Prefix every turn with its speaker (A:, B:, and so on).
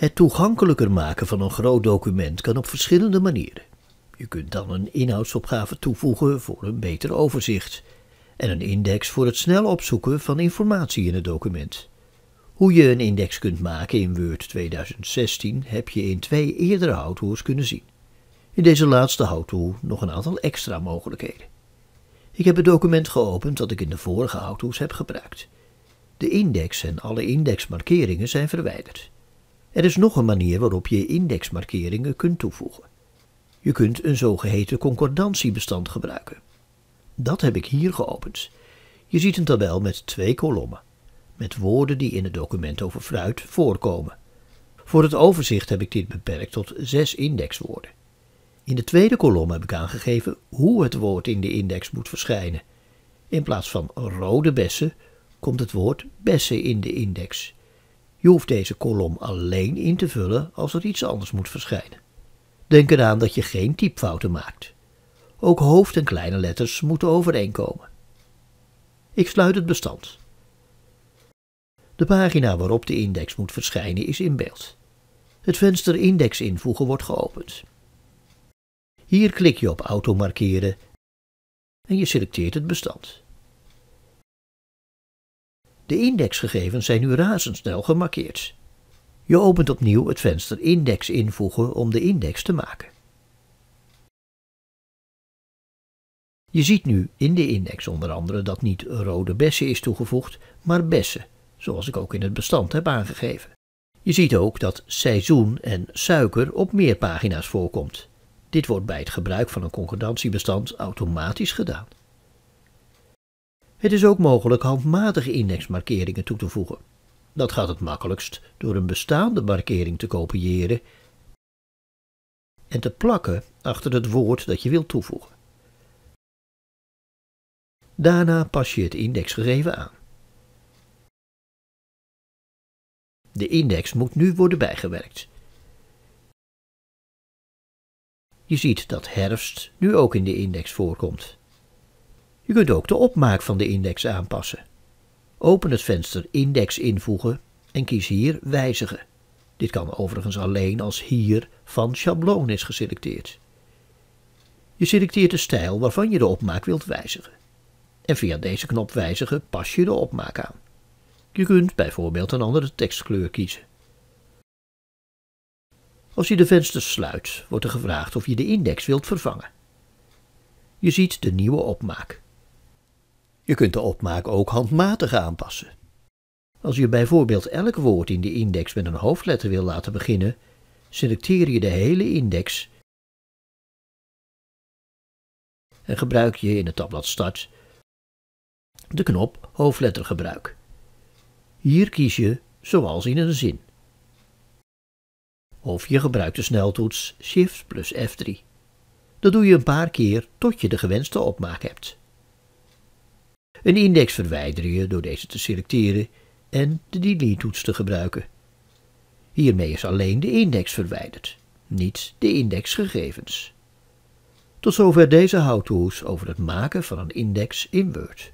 A: Het toegankelijker maken van een groot document kan op verschillende manieren. Je kunt dan een inhoudsopgave toevoegen voor een beter overzicht en een index voor het snel opzoeken van informatie in het document. Hoe je een index kunt maken in Word 2016 heb je in twee eerdere houthoers kunnen zien. In deze laatste houthoer nog een aantal extra mogelijkheden. Ik heb het document geopend dat ik in de vorige houthoers heb gebruikt. De index en alle indexmarkeringen zijn verwijderd. Er is nog een manier waarop je indexmarkeringen kunt toevoegen. Je kunt een zogeheten concordantiebestand gebruiken. Dat heb ik hier geopend. Je ziet een tabel met twee kolommen, met woorden die in het document over fruit voorkomen. Voor het overzicht heb ik dit beperkt tot zes indexwoorden. In de tweede kolom heb ik aangegeven hoe het woord in de index moet verschijnen. In plaats van rode bessen komt het woord bessen in de index. Je hoeft deze kolom alleen in te vullen als er iets anders moet verschijnen. Denk eraan dat je geen typfouten maakt. Ook hoofd- en kleine letters moeten overeenkomen. Ik sluit het bestand. De pagina waarop de index moet verschijnen is in beeld. Het venster Index invoegen wordt geopend. Hier klik je op Auto markeren en je selecteert het bestand. De indexgegevens zijn nu razendsnel gemarkeerd. Je opent opnieuw het venster Index invoegen om de index te maken. Je ziet nu in de index onder andere dat niet rode bessen is toegevoegd, maar bessen, zoals ik ook in het bestand heb aangegeven. Je ziet ook dat seizoen en suiker op meer pagina's voorkomt. Dit wordt bij het gebruik van een concordantiebestand automatisch gedaan. Het is ook mogelijk handmatige indexmarkeringen toe te voegen. Dat gaat het makkelijkst door een bestaande markering te kopiëren en te plakken achter het woord dat je wilt toevoegen. Daarna pas je het indexgegeven aan. De index moet nu worden bijgewerkt. Je ziet dat herfst nu ook in de index voorkomt. Je kunt ook de opmaak van de index aanpassen. Open het venster Index invoegen en kies hier Wijzigen. Dit kan overigens alleen als hier van Schabloon is geselecteerd. Je selecteert de stijl waarvan je de opmaak wilt wijzigen. En via deze knop Wijzigen pas je de opmaak aan. Je kunt bijvoorbeeld een andere tekstkleur kiezen. Als je de venster sluit, wordt er gevraagd of je de index wilt vervangen. Je ziet de nieuwe opmaak. Je kunt de opmaak ook handmatig aanpassen. Als je bijvoorbeeld elk woord in de index met een hoofdletter wil laten beginnen, selecteer je de hele index en gebruik je in het tabblad Start de knop Hoofdlettergebruik. Hier kies je zoals in een zin. Of je gebruikt de sneltoets Shift plus F3. Dat doe je een paar keer tot je de gewenste opmaak hebt. Een index verwijderen je door deze te selecteren en de delete-toets te gebruiken. Hiermee is alleen de index verwijderd, niet de indexgegevens. Tot zover deze how-to's over het maken van een index in Word.